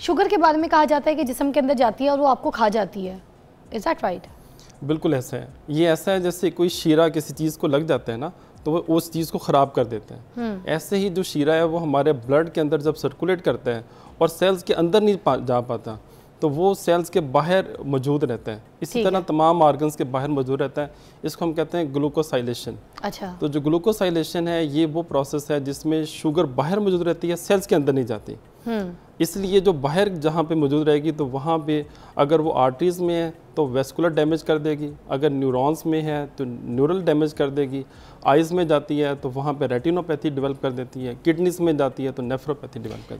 Sugar के बारे में कहा जाता है कि जिसम के अंदर जाती है और वो आपको खा जाती है इज़ दैट राइट बिल्कुल ऐसा है ये ऐसा है जैसे कोई शीरा किसी चीज़ को लग जाता है ना तो वो उस चीज़ को ख़राब कर देते हैं हम्म। ऐसे ही जो शीरा है वो हमारे ब्लड के अंदर जब सर्कुलेट करता है और सेल्स के अंदर नहीं पा, जा पाता तो वो सेल्स के बाहर मौजूद रहता है इसी तरह है। तमाम ऑर्गन्स के बाहर मौजूद रहता है इसको हम कहते हैं ग्लूकोसाइलेशन अच्छा तो जो ग्लूकोसाइलेशन है ये वो प्रोसेस है जिसमें शुगर बाहर मौजूद रहती है सेल्स के अंदर नहीं जाती हम्म। इसलिए जो बाहर जहाँ पे मौजूद रहेगी तो वहाँ पे अगर वो आर्टरीज में है तो वेस्कुलर डैमेज कर देगी अगर न्यूरॉन्स में है तो न्यूरल डैमेज कर देगी आइज़ में जाती है तो वहाँ पे रेटिनोपैथी डेवलप कर देती है किडनीस में जाती है तो नेफ्रोपैथी डेवलप कर